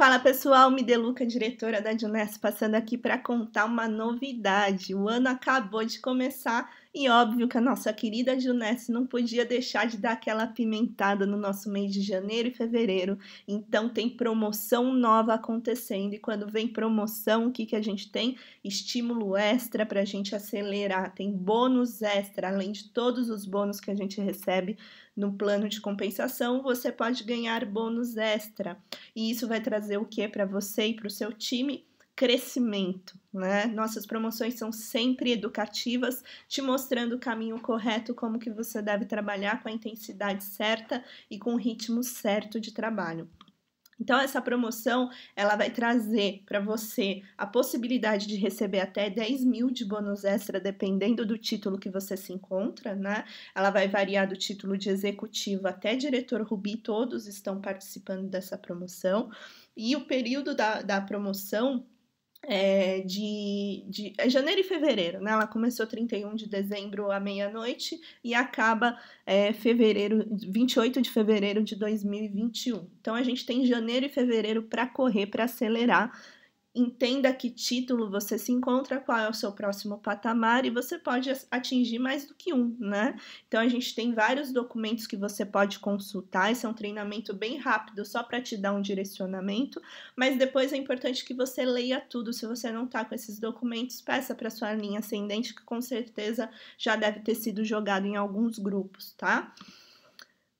Fala pessoal, me Deluca, diretora da Junes, passando aqui para contar uma novidade. O ano acabou de começar e óbvio que a nossa querida Junesse não podia deixar de dar aquela pimentada no nosso mês de janeiro e fevereiro. Então tem promoção nova acontecendo. E quando vem promoção, o que, que a gente tem? Estímulo extra para a gente acelerar. Tem bônus extra, além de todos os bônus que a gente recebe no plano de compensação, você pode ganhar bônus extra. E isso vai trazer o que para você e para o seu time? crescimento. Né? Nossas promoções são sempre educativas, te mostrando o caminho correto, como que você deve trabalhar com a intensidade certa e com o ritmo certo de trabalho. Então essa promoção ela vai trazer para você a possibilidade de receber até 10 mil de bônus extra, dependendo do título que você se encontra, né? Ela vai variar do título de executivo até diretor Rubi, todos estão participando dessa promoção. E o período da, da promoção é, de, de é janeiro e fevereiro, né? Ela começou 31 de dezembro à meia-noite e acaba é, fevereiro, 28 de fevereiro de 2021. Então a gente tem janeiro e fevereiro para correr, para acelerar entenda que título você se encontra, qual é o seu próximo patamar e você pode atingir mais do que um, né? Então a gente tem vários documentos que você pode consultar, esse é um treinamento bem rápido só para te dar um direcionamento, mas depois é importante que você leia tudo. Se você não tá com esses documentos, peça para sua linha ascendente que com certeza já deve ter sido jogado em alguns grupos, tá?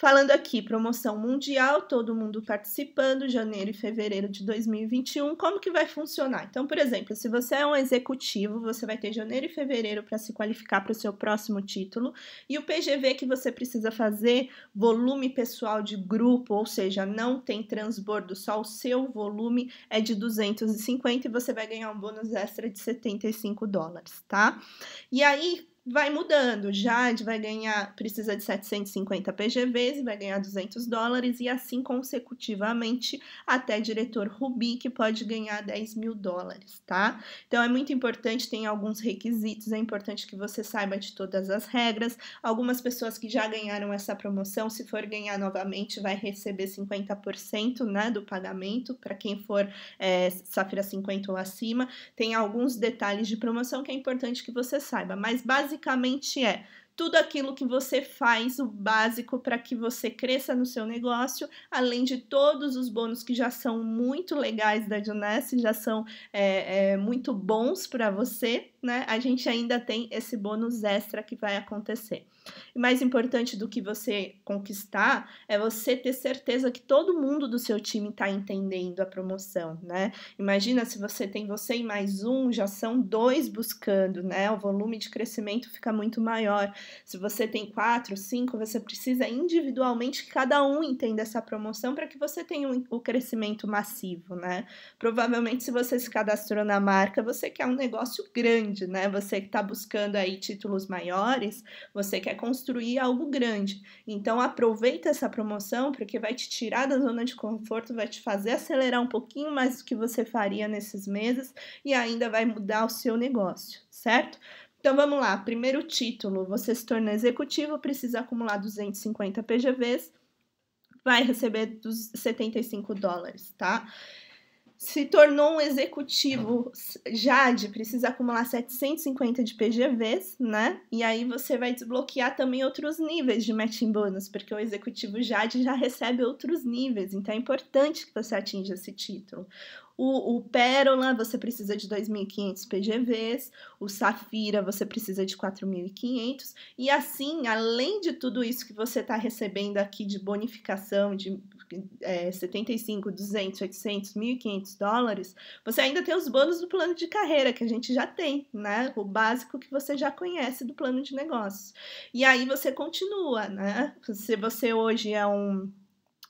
Falando aqui, promoção mundial, todo mundo participando, janeiro e fevereiro de 2021, como que vai funcionar? Então, por exemplo, se você é um executivo, você vai ter janeiro e fevereiro para se qualificar para o seu próximo título, e o PGV que você precisa fazer, volume pessoal de grupo, ou seja, não tem transbordo, só o seu volume é de 250 e você vai ganhar um bônus extra de 75 dólares, tá? E aí, vai mudando. Jade vai ganhar, precisa de 750 PGVs, vai ganhar 200 dólares, e assim consecutivamente até diretor Rubi, que pode ganhar 10 mil dólares, tá? Então é muito importante, tem alguns requisitos, é importante que você saiba de todas as regras. Algumas pessoas que já ganharam essa promoção, se for ganhar novamente, vai receber 50% né, do pagamento, para quem for é, Safira 50 ou acima. Tem alguns detalhes de promoção que é importante que você saiba, mas basicamente basicamente é: tudo aquilo que você faz, o básico para que você cresça no seu negócio, além de todos os bônus que já são muito legais da Juness, já são é, é, muito bons para você, né? A gente ainda tem esse bônus extra que vai acontecer. E mais importante do que você conquistar é você ter certeza que todo mundo do seu time está entendendo a promoção, né? Imagina se você tem você e mais um, já são dois buscando, né? O volume de crescimento fica muito maior. Se você tem quatro, cinco, você precisa individualmente que cada um entenda essa promoção para que você tenha um, o crescimento massivo, né? Provavelmente, se você se cadastrou na marca, você quer um negócio grande, né? Você que está buscando aí títulos maiores, você quer construir algo grande. Então, aproveita essa promoção porque vai te tirar da zona de conforto, vai te fazer acelerar um pouquinho mais do que você faria nesses meses e ainda vai mudar o seu negócio, certo? Então vamos lá, primeiro título, você se torna executivo, precisa acumular 250 PGVs, vai receber dos 75 dólares, tá? se tornou um executivo Jade, precisa acumular 750 de PGVs, né? E aí você vai desbloquear também outros níveis de matching bônus, porque o executivo Jade já recebe outros níveis, então é importante que você atinja esse título. O, o Pérola, você precisa de 2.500 PGVs. O Safira, você precisa de 4.500. E assim, além de tudo isso que você está recebendo aqui de bonificação, de é, 75, 200, 800, 1.500 dólares, você ainda tem os bônus do plano de carreira, que a gente já tem, né? O básico que você já conhece do plano de negócios. E aí você continua, né? Se você hoje é um,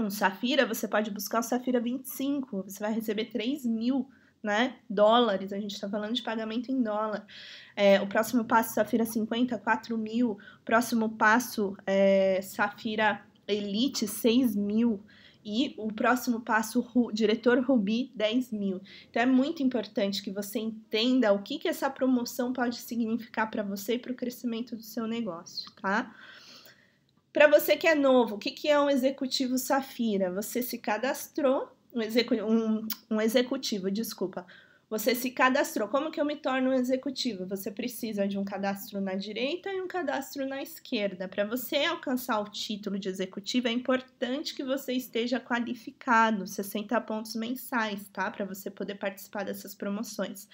um Safira, você pode buscar o Safira 25, você vai receber 3 mil né? Dólares, a gente está falando de pagamento em dólar. É, o próximo passo, Safira 50, 4 mil. O próximo passo, é, Safira Elite, 6 mil. E o próximo passo, o diretor Rubi, 10 mil. Então é muito importante que você entenda o que, que essa promoção pode significar para você e para o crescimento do seu negócio, tá? Para você que é novo, o que, que é um executivo Safira? Você se cadastrou, um, execu um, um executivo, desculpa, você se cadastrou. Como que eu me torno um executivo? Você precisa de um cadastro na direita e um cadastro na esquerda. Para você alcançar o título de executivo, é importante que você esteja qualificado, 60 pontos mensais, tá? Para você poder participar dessas promoções.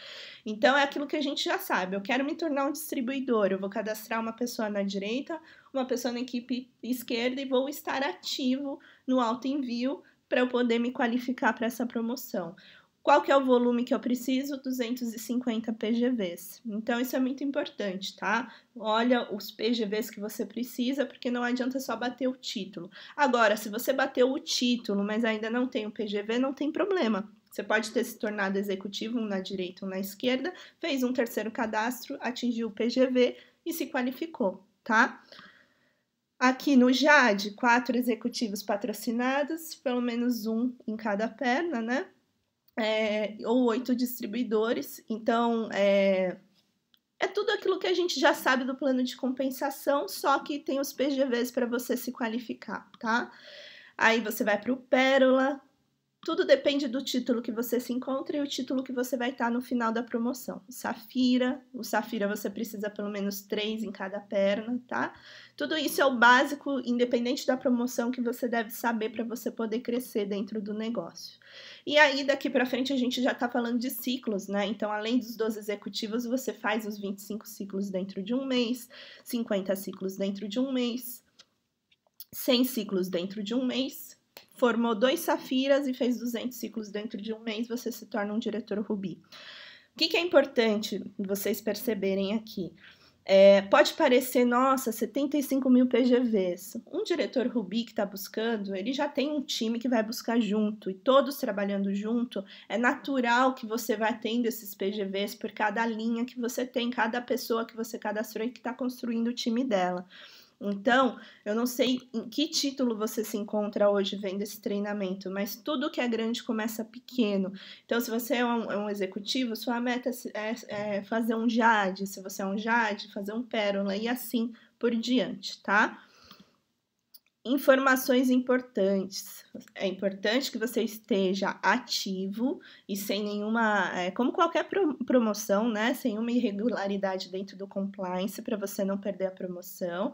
Então é aquilo que a gente já sabe. Eu quero me tornar um distribuidor, eu vou cadastrar uma pessoa na direita, uma pessoa na equipe esquerda e vou estar ativo no auto envio para eu poder me qualificar para essa promoção. Qual que é o volume que eu preciso? 250 PGVs. Então, isso é muito importante, tá? Olha os PGVs que você precisa, porque não adianta só bater o título. Agora, se você bateu o título, mas ainda não tem o PGV, não tem problema. Você pode ter se tornado executivo, um na direita, um na esquerda, fez um terceiro cadastro, atingiu o PGV e se qualificou, tá? Aqui no JAD, quatro executivos patrocinados, pelo menos um em cada perna, né? é, ou oito distribuidores. Então, é, é tudo aquilo que a gente já sabe do plano de compensação, só que tem os PGVs para você se qualificar, tá? Aí você vai para o Pérola, tudo depende do título que você se encontra e o título que você vai estar tá no final da promoção. Safira, o Safira você precisa pelo menos três em cada perna, tá? Tudo isso é o básico, independente da promoção, que você deve saber para você poder crescer dentro do negócio. E aí, daqui para frente, a gente já está falando de ciclos, né? Então, além dos 12 executivos, você faz os 25 ciclos dentro de um mês, 50 ciclos dentro de um mês, 100 ciclos dentro de um mês formou dois safiras e fez 200 ciclos dentro de um mês, você se torna um diretor rubi. O que, que é importante vocês perceberem aqui? É, pode parecer, nossa, 75 mil PGVs. Um diretor Rubi que está buscando, ele já tem um time que vai buscar junto, e todos trabalhando junto, é natural que você vá tendo esses PGVs por cada linha que você tem, cada pessoa que você cadastrou e que está construindo o time dela. Então, eu não sei em que título você se encontra hoje vendo esse treinamento, mas tudo que é grande começa pequeno. Então, se você é um, é um executivo, sua meta é, é, é fazer um JAD. Se você é um JAD, fazer um Pérola e assim por diante, tá? informações importantes. É importante que você esteja ativo e sem nenhuma, é, como qualquer pro, promoção, né? Sem uma irregularidade dentro do compliance para você não perder a promoção.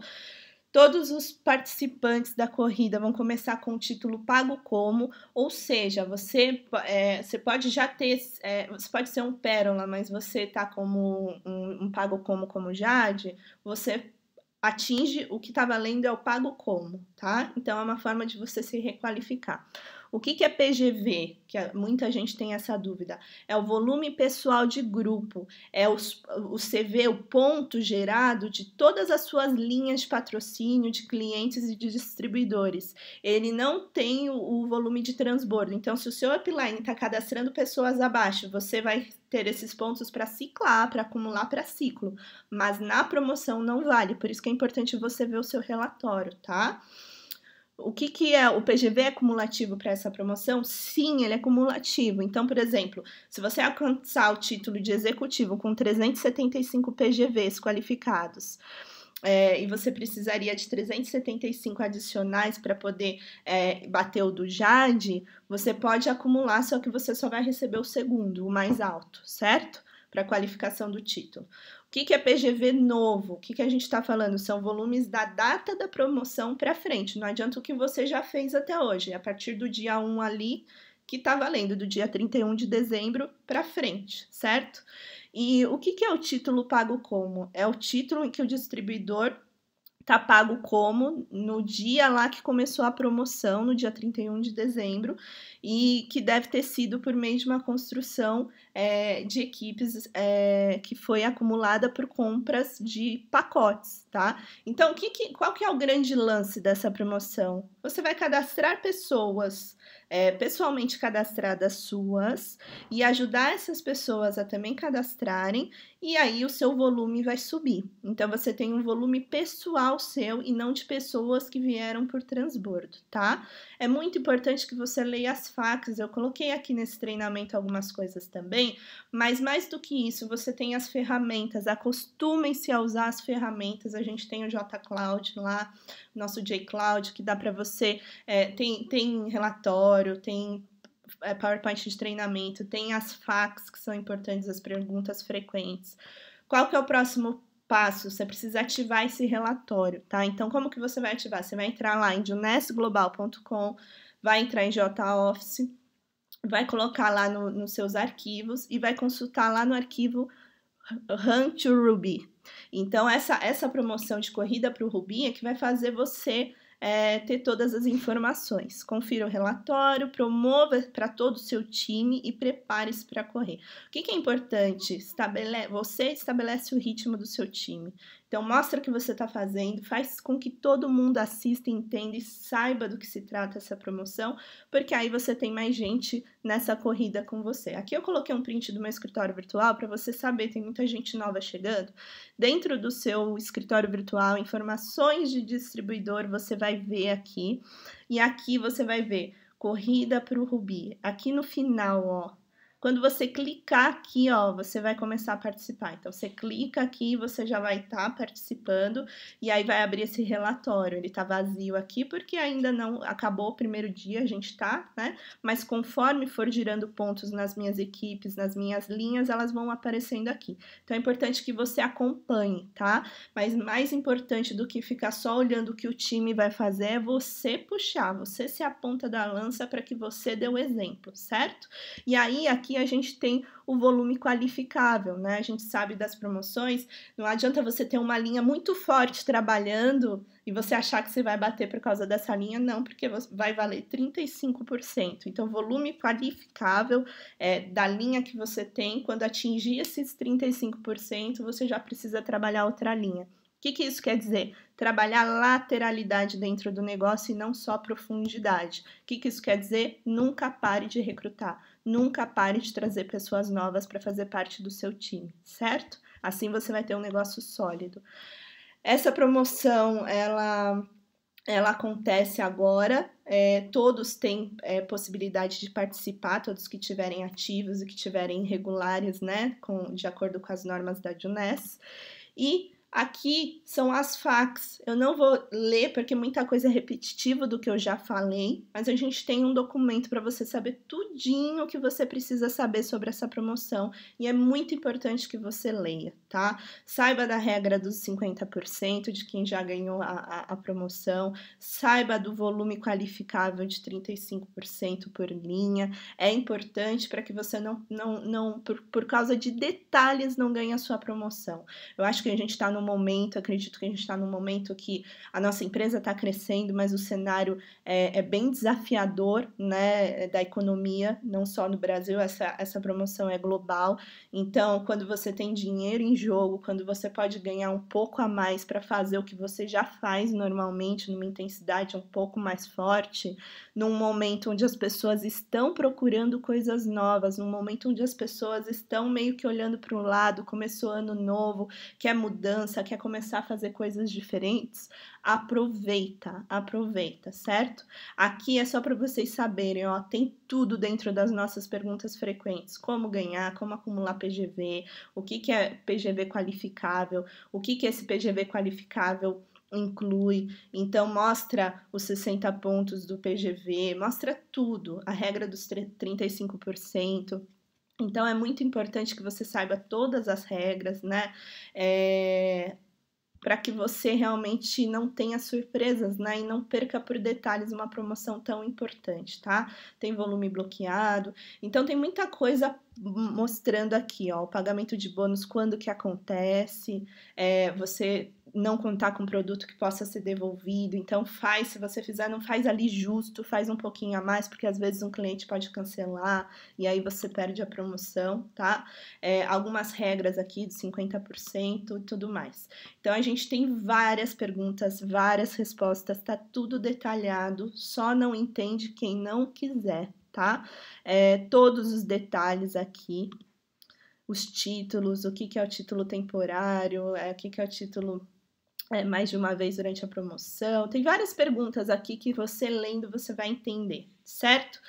Todos os participantes da corrida vão começar com o título pago como, ou seja, você, é, você pode já ter, é, você pode ser um pérola, mas você tá como um, um pago como como Jade, você atinge o que estava tá lendo é o pago como, tá? Então é uma forma de você se requalificar. O que, que é PGV? Que muita gente tem essa dúvida. É o volume pessoal de grupo, é os, o CV, o ponto gerado de todas as suas linhas de patrocínio, de clientes e de distribuidores. Ele não tem o, o volume de transbordo. Então, se o seu upline está cadastrando pessoas abaixo, você vai ter esses pontos para ciclar, para acumular para ciclo. Mas na promoção não vale, por isso que é importante você ver o seu relatório, tá? O que, que é o PGV é cumulativo para essa promoção? Sim, ele é cumulativo. Então, por exemplo, se você alcançar o título de executivo com 375 PGVs qualificados, é, e você precisaria de 375 adicionais para poder é, bater o do Jade, você pode acumular, só que você só vai receber o segundo, o mais alto, certo? Para qualificação do título que, que é PGV novo? O que, que a gente está falando? São volumes da data da promoção para frente. Não adianta o que você já fez até hoje. É a partir do dia 1 ali, que está valendo, do dia 31 de dezembro para frente, certo? E o que, que é o título pago como? É o título em que o distribuidor tá pago como no dia lá que começou a promoção, no dia 31 de dezembro, e que deve ter sido por meio de uma construção é, de equipes é, que foi acumulada por compras de pacotes, tá? Então, que, que, qual que é o grande lance dessa promoção? Você vai cadastrar pessoas é, pessoalmente cadastradas suas e ajudar essas pessoas a também cadastrarem e aí o seu volume vai subir. Então você tem um volume pessoal seu e não de pessoas que vieram por transbordo, tá? É muito importante que você leia as facas Eu coloquei aqui nesse treinamento algumas coisas também, mas mais do que isso, você tem as ferramentas. Acostumem-se a usar as ferramentas. A gente tem o JCloud lá, nosso JCloud, que dá para você. É, tem, tem relatório, tem é, PowerPoint de treinamento, tem as FAQs, que são importantes, as perguntas frequentes. Qual que é o próximo passo? Você precisa ativar esse relatório, tá? Então, como que você vai ativar? Você vai entrar lá em junesglobal.com, vai entrar em JOffice, vai colocar lá no, nos seus arquivos e vai consultar lá no arquivo Run to Ruby. Então, essa, essa promoção de corrida para o Ruby é que vai fazer você é, ter todas as informações. Confira o relatório, promova para todo o seu time e prepare-se para correr. O que, que é importante? Estabele você estabelece o ritmo do seu time. Então mostra o que você está fazendo, faz com que todo mundo assista, entenda e saiba do que se trata essa promoção, porque aí você tem mais gente nessa corrida com você. Aqui eu coloquei um print do meu escritório virtual para você saber, tem muita gente nova chegando. Dentro do seu escritório virtual, informações de distribuidor você vai ver aqui. E aqui você vai ver corrida para o Rubi. Aqui no final, ó, quando você clicar aqui, ó, você vai começar a participar. Então, você clica aqui, você já vai estar tá participando e aí vai abrir esse relatório. Ele tá vazio aqui porque ainda não acabou o primeiro dia, a gente tá, né? Mas conforme for girando pontos nas minhas equipes, nas minhas linhas, elas vão aparecendo aqui. Então, é importante que você acompanhe, tá? Mas mais importante do que ficar só olhando o que o time vai fazer é você puxar, você ser a ponta da lança para que você dê o exemplo, certo? E aí, aqui aqui a gente tem o volume qualificável, né? A gente sabe das promoções, não adianta você ter uma linha muito forte trabalhando e você achar que você vai bater por causa dessa linha, não, porque vai valer 35%. Então, volume qualificável é, da linha que você tem, quando atingir esses 35%, você já precisa trabalhar outra linha que, que isso quer dizer? Trabalhar lateralidade dentro do negócio e não só profundidade. O que, que isso quer dizer? Nunca pare de recrutar, nunca pare de trazer pessoas novas para fazer parte do seu time, certo? Assim você vai ter um negócio sólido. Essa promoção, ela ela acontece agora. É, todos têm é, possibilidade de participar, todos que tiverem ativos e que tiverem regulares, né, com, de acordo com as normas da Junes. E Aqui são as facts. Eu não vou ler porque muita coisa é repetitiva do que eu já falei, mas a gente tem um documento para você saber tudinho o que você precisa saber sobre essa promoção e é muito importante que você leia, tá? Saiba da regra dos 50% de quem já ganhou a, a, a promoção, saiba do volume qualificável de 35% por linha. É importante para que você não, não, não por, por causa de detalhes, não ganhe a sua promoção. Eu acho que a gente está num momento, acredito que a gente está num momento que a nossa empresa está crescendo, mas o cenário é, é, bem desafiador né, da economia, não só no Brasil, essa, essa promoção é global. Então, quando você tem dinheiro em jogo, quando você pode ganhar um pouco a mais para fazer o que você já faz normalmente, numa intensidade um pouco mais forte, num momento onde as pessoas estão procurando coisas novas, num momento onde as pessoas estão meio que olhando para um lado, começou ano novo, quer mudança mudança, quer começar a fazer coisas diferentes, aproveita, aproveita, certo? Aqui é só para vocês saberem, ó, tem tudo dentro das nossas perguntas frequentes: como ganhar, como acumular PGV, o que, que é PGV qualificável, o que, que é esse PGV qualificável inclui, então mostra os 60 pontos do PGV, mostra tudo, a regra dos 35%. Então é muito importante que você saiba todas as regras, né? É, eh, para que você realmente não tenha surpresas, né? E não perca por detalhes uma promoção tão importante, tá? Tem volume bloqueado. Então tem muita coisa mostrando aqui, ó, o pagamento de bônus, quando que acontece, é, você não contar com produto que possa ser devolvido. Então faz, se você fizer, não faz ali justo, faz um pouquinho a mais, porque às vezes um cliente pode cancelar e aí você perde a promoção, tá? É, algumas regras aqui de 50% e tudo mais. Então a gente tem várias perguntas, várias respostas, tá tudo detalhado, só não entende quem não quiser, tá? É, todos os detalhes aqui, os títulos, o que, que é o título temporário, é, o que, que é o título é, mais de uma vez durante a promoção. Tem várias perguntas aqui que você lendo você vai entender, certo?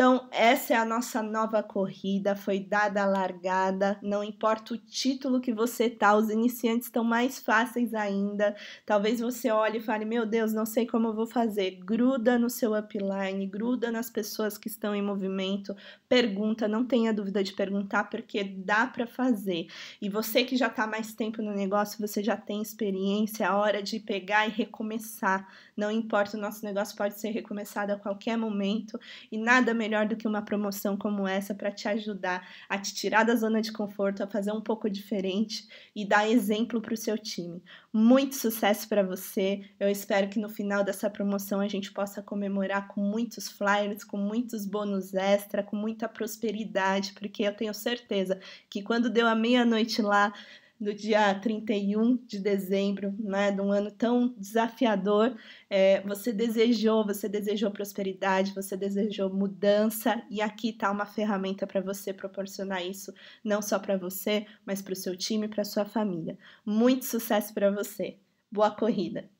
Então, essa é a nossa nova corrida, foi dada a largada, não importa o título que você tá, os iniciantes estão mais fáceis ainda. Talvez você olhe e fale: "Meu Deus, não sei como eu vou fazer". Gruda no seu upline, gruda nas pessoas que estão em movimento, pergunta, não tenha dúvida de perguntar porque dá para fazer. E você que já tá mais tempo no negócio, você já tem experiência, é hora de pegar e recomeçar. Não importa, o nosso negócio pode ser recomeçado a qualquer momento e nada melhor melhor do que uma promoção como essa para te ajudar a te tirar da zona de conforto, a fazer um pouco diferente e dar exemplo para o seu time. Muito sucesso para você. Eu espero que no final dessa promoção a gente possa comemorar com muitos flyers, com muitos bônus extra, com muita prosperidade, porque eu tenho certeza que quando deu a meia-noite lá, do dia 31 de dezembro, né, de um ano tão desafiador, é, você desejou, você desejou prosperidade, você desejou mudança, e aqui está uma ferramenta para você proporcionar isso, não só para você, mas para o seu time e para sua família. Muito sucesso para você! Boa corrida!